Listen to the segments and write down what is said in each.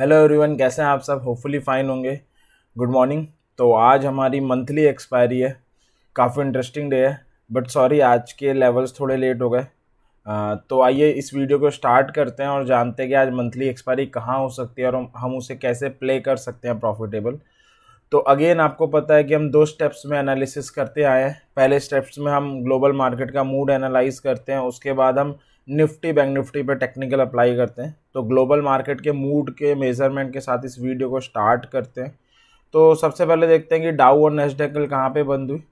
hello everyone कैसे हैं आप सब होपफुली फ़ाइन होंगे गुड मॉर्निंग तो आज हमारी मंथली एक्सपायरी है काफ़ी इंटरेस्टिंग डे है बट सॉरी आज के लेवल्स थोड़े लेट हो गए तो आइए इस वीडियो को स्टार्ट करते हैं और जानते हैं कि आज मंथली एक्सपायरी कहाँ हो सकती है और हम उसे कैसे प्ले कर सकते हैं प्रॉफिटेबल तो अगेन आपको पता है कि हम दो स्टेप्स में एनालिसिस करते आए हैं पहले स्टेप्स में हम ग्लोबल मार्केट का मूड एनालाइज करते हैं उसके बाद हम निफ्टी बैंक निफ्टी पर टेक्निकल अप्लाई करते हैं तो ग्लोबल मार्केट के मूड के मेज़रमेंट के साथ इस वीडियो को स्टार्ट करते हैं तो सबसे पहले देखते हैं कि डाउ और नेस्डेक कल कहाँ पर बंद हुई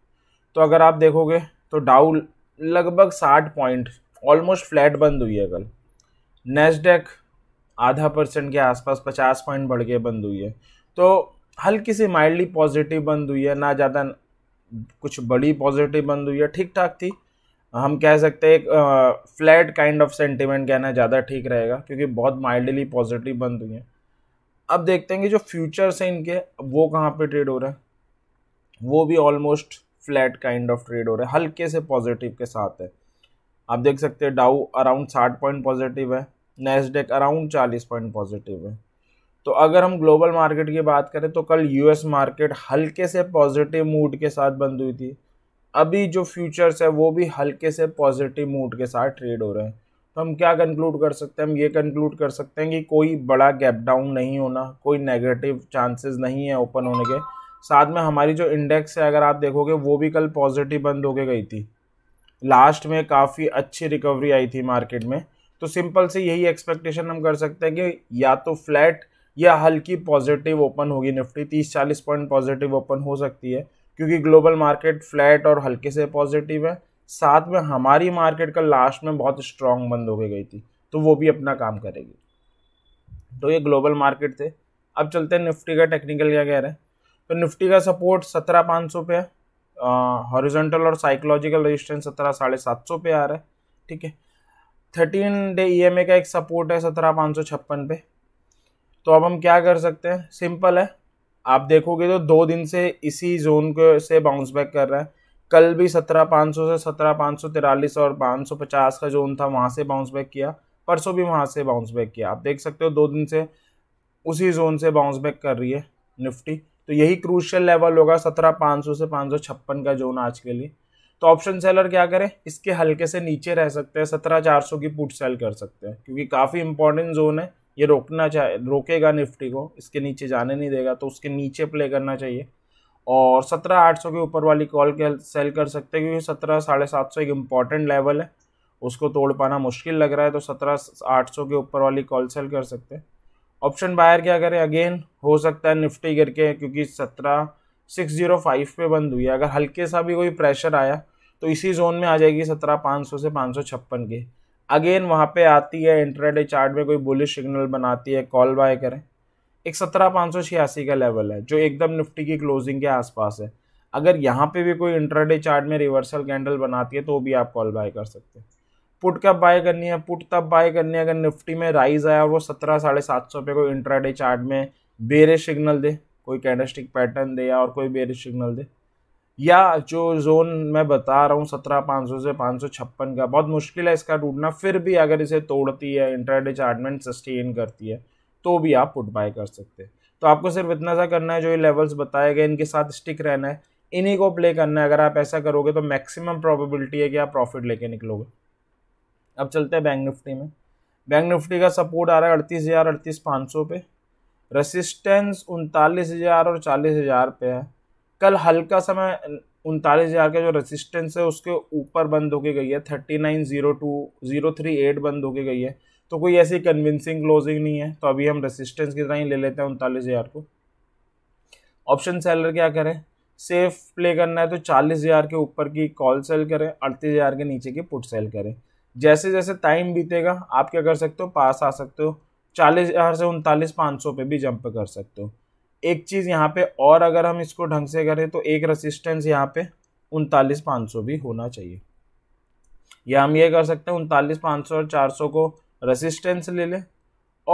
तो अगर आप देखोगे तो डाउ लगभग साठ पॉइंट ऑलमोस्ट फ्लैट बंद हुई है कल नेस्डेक आधा परसेंट के आसपास पचास पॉइंट बढ़ के बंद हुई है तो हल्की सी माइल्डली पॉजिटिव बंद हुई है ना ज़्यादा कुछ बड़ी पॉजिटिव बंद हुई है ठीक ठाक थी हम कह सकते हैं एक फ्लैट काइंड ऑफ सेंटिमेंट कहना ज़्यादा ठीक रहेगा क्योंकि बहुत माइल्डली पॉजिटिव बंद हुई है अब देखते हैं कि जो फ्यूचर्स हैं इनके वो कहाँ पे ट्रेड हो रहा है वो भी almost flat kind of trade हो रहा है हल्के से पॉजिटिव के साथ है आप देख सकते हैं डाउ अराउंड साठ पॉइंट पॉजिटिव है नेस्डेक अराउंड चालीस पॉइंट पॉजिटिव है तो अगर हम ग्लोबल मार्केट की बात करें तो कल यूएस मार्केट हल्के से पॉजिटिव मूड के साथ बंद हुई थी अभी जो फ्यूचर्स है वो भी हल्के से पॉजिटिव मूड के साथ ट्रेड हो रहे हैं तो हम क्या कंक्लूड कर सकते हैं हम ये कंक्लूड कर सकते हैं कि कोई बड़ा गैप डाउन नहीं होना कोई नेगेटिव चांसेस नहीं है ओपन होने के साथ में हमारी जो इंडेक्स है अगर आप देखोगे वो भी कल पॉजिटिव बंद होके गई थी लास्ट में काफ़ी अच्छी रिकवरी आई थी मार्केट में तो सिंपल से यही एक्सपेक्टेशन हम कर सकते हैं कि या तो फ्लैट या हल्की पॉजिटिव ओपन होगी निफ्टी तीस चालीस पॉइंट पॉजिटिव ओपन हो सकती है क्योंकि ग्लोबल मार्केट फ्लैट और हल्के से पॉजिटिव है साथ में हमारी मार्केट का लास्ट में बहुत स्ट्रांग बंद हो गई थी तो वो भी अपना काम करेगी तो ये ग्लोबल मार्केट थे अब चलते हैं निफ्टी का टेक्निकल क्या कह रहे हैं तो निफ्टी का सपोर्ट सत्रह पाँच सौ पे है हॉरिजेंटल और साइकोलॉजिकल रजिस्टेंस सत्रह साढ़े सात सौ पे आ रहा है ठीक है थर्टीन डे ईएमए का एक सपोर्ट है सत्रह पाँच सौ छप्पन पे तो अब हम क्या कर सकते हैं सिंपल है आप देखोगे तो दो दिन से इसी जोन के से बाउंस बैक कर रहा है कल भी सत्रह पाँच सौ से सत्रह पाँच सौ तिरालीस और पाँच सौ पचास का जोन था वहाँ से बाउंस बैक किया परसों भी वहाँ से बाउंस बैक किया आप देख सकते हो दो दिन से उसी जोन से बाउंस बैक कर रही है निफ्टी तो यही क्रूशल लेवल होगा सत्रह पाँच सौ से पाँच सौ छप्पन का जोन आज के लिए तो ऑप्शन सेलर क्या करें इसके हल्के से नीचे रह सकते हैं सत्रह चार सौ की पुट सेल कर सकते हैं क्योंकि काफ़ी इंपॉर्टेंट जोन है ये रोकना चाहे रोकेगा निफ्टी को इसके नीचे जाने नहीं देगा तो उसके नीचे प्ले करना चाहिए और सत्रह आठ सौ के ऊपर वाली कॉल के सेल कर सकते हैं क्योंकि सत्रह साढ़े सात सौ एक इम्पॉर्टेंट लेवल है उसको तोड़ पाना मुश्किल लग रहा है तो सत्रह आठ सौ के ऊपर वाली कॉल सेल कर सकते हैं ऑप्शन बायर क्या करें अगेन हो सकता है निफ्टी करके क्योंकि सत्रह सिक्स जीरो फाइव पे बंद हुई है अगर हल्के सा भी कोई प्रेशर आया तो इसी जोन में आ जाएगी सत्रह पाँच सौ से पाँच सौ छप्पन के अगेन वहाँ पे आती है इंटरनेट चार्ट में कोई बुलिश सिग्नल बनाती है कॉल बाय करें एक सत्रह पाँच सौ छियासी का लेवल है जो एकदम निफ्टी की क्लोजिंग के आसपास है अगर यहाँ पे भी कोई इंट्राडे चार्ट में रिवर्सल कैंडल बनाती है तो भी आप कॉल बाय कर सकते हैं पुट कब बाय करनी है पुट तब बाय करनी है अगर निफ्टी में राइज आया और वो सत्रह साढ़े सात सौ पे कोई इंट्राडे चार्ट में बेरे सिग्नल दे कोई कैंडस्टिक पैटर्न दे या और कोई बेरे सिग्नल दे या जो जोन मैं बता रहा हूँ सत्रह पाँच सौ से पाँच सौ छप्पन का बहुत मुश्किल है इसका टूटना फिर भी अगर इसे तोड़ती है इंट्राडे चार्टमेंट सस्टेन करती है तो भी आप पुट बाय कर सकते हैं तो आपको सिर्फ इतना सा करना है जो ये लेवल्स बताए गए इनके साथ स्टिक रहना है इन्हीं को प्ले करना है अगर आप ऐसा करोगे तो मैक्सिमम प्रॉबिलिटी है कि आप प्रॉफिट लेके निकलोगे अब चलते हैं बैंक निफ्टी में बैंक निफ्टी का सपोर्ट आ रहा है अड़तीस हज़ार अड़तीस पाँच सौ पे रेसिस्टेंस उनतालीस हज़ार और चालीस हज़ार पे है कल हल्का सा मैं उनतालीस हज़ार का जो रेसिस्टेंस है उसके ऊपर बंद होके गई है thirty nine zero two zero three eight बंद होके गई है तो कोई ऐसी कन्विंसिंग क्लोजिंग नहीं है तो अभी हम रेसिस्टेंस की तरह ही ले लेते हैं उनतालीस हज़ार को ऑप्शन सेलर क्या करें सेफ प्ले करना है तो चालीस हज़ार के ऊपर की कॉल सेल करें अड़तीस हज़ार के नीचे की पुट सेल करें जैसे जैसे टाइम बीतेगा आप क्या कर सकते हो पास आ सकते हो चालीस हज़ार से उनतालीस पाँच सौ पर भी जंप कर सकते हो एक चीज़ यहाँ पे और अगर हम इसको ढंग से करें तो एक रेसिस्टेंस यहाँ पे उनतालीस पाँच सौ भी होना चाहिए या हम ये कर सकते हैं उनतालीस पाँच सौ और चार सौ को रेसिस्टेंस ले लें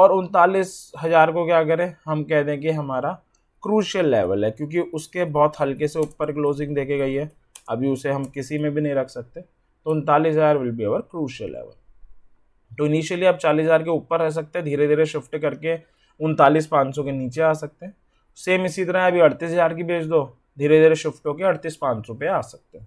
और उनतालीस हज़ार को क्या करें हम कह दें कि हमारा क्रूशियल लेवल है क्योंकि उसके बहुत हल्के से ऊपर क्लोजिंग देखे गई है अभी उसे हम किसी में भी नहीं रख सकते तो उनतालीस हज़ार will be our crucial level तो इनिशियली आप चालीस हज़ार के ऊपर रह सकते हैं धीरे धीरे शिफ्ट करके उनतालीस पाँच सौ के नीचे आ सकते हैं सेम इसी तरह अभी अड़तीस हज़ार की बेच दो धीरे धीरे शिफ्ट होकर अड़तीस पाँच सौ पे आ सकते हैं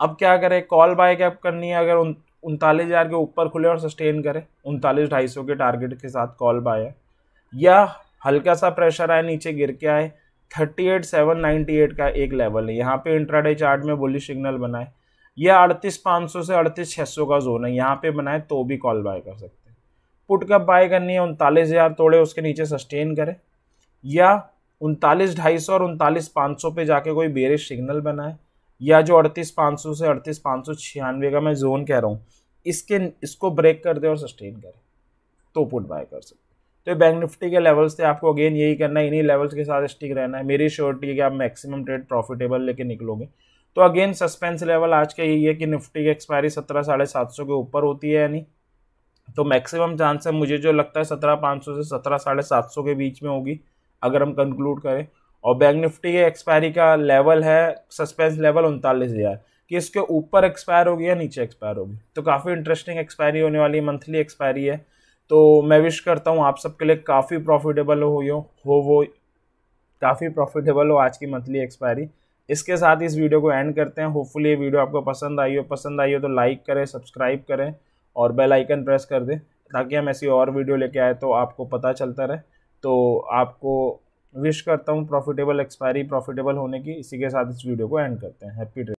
अब क्या करें कॉल बाय कैप करनी है अगर उन उनतालीस हज़ार के ऊपर खुले और सस्टेन करें उनतालीस ढाई सौ के टारगेट के साथ कॉल बाय है या हल्का सा प्रेशर आए नीचे गिर के आए thirty eight seven ninety eight का एक लेवल है यहाँ पे इंट्राडे चार्ट में बोली सिग्नल बनाए या अड़तीस पाँच सौ से अड़तीस छः सौ का जोन है यहाँ पे बनाए तो भी कॉल बाय कर सकते हैं पुट कप बाय करनी है उनतालीस हज़ार तोड़े उसके नीचे सस्टेन करें या उनतालीस ढाई सौ और उनतालीस पाँच सौ पे जाके कोई बेरिश सिग्नल बनाए या जो अड़तीस पाँच सौ से अड़तीस पाँच सौ छियानवे का मैं जोन कह रहा हूँ इसके इसको ब्रेक कर दे और सस्टेन करें तो पुट बाय कर सकते तो बैंक निफ्टी के लेवल्स से आपको अगेन यही करना है इन्हीं लेवल्स के साथ स्टिक रहना है मेरी श्योरिटी है कि आप मैक्सिमम ट्रेड प्रॉफिटेबल लेके निकलोगे तो अगेन सस्पेंस लेवल आज का यही है कि निफ्टी की एक्सपायरी सत्रह साढ़े सात सौ के ऊपर होती है यानी तो मैक्सिमम चांस है मुझे जो लगता है सत्रह पाँच सौ से सत्रह साढ़े सात सौ के बीच में होगी अगर हम कंक्लूड करें और बैंक निफ्टी के एक्सपायरी का लेवल है सस्पेंस लेवल उनतालीस हज़ार कि इसके ऊपर एक्सपायर होगी या नीचे एक्सपायर होगी तो काफ़ी इंटरेस्टिंग एक्सपायरी होने वाली है मंथली एक्सपायरी है तो मैं विश करता हूँ आप सबके लिए काफ़ी प्रॉफिटेबल हो यो हो वो काफ़ी प्रॉफिटेबल हो आज की मंथली एक्सपायरी इसके साथ इस वीडियो को एंड करते हैं होपफुली ये वीडियो आपको पसंद आई हो पसंद आई हो तो लाइक करें सब्सक्राइब करें और बेल आइकन प्रेस कर दें ताकि हम ऐसी और वीडियो लेके आए तो आपको पता चलता रहे तो आपको विश करता हूँ प्रॉफिटेबल एक्सपायरी प्रॉफिटेबल होने की इसी के साथ इस वीडियो को एंड करते हैं हैप्पी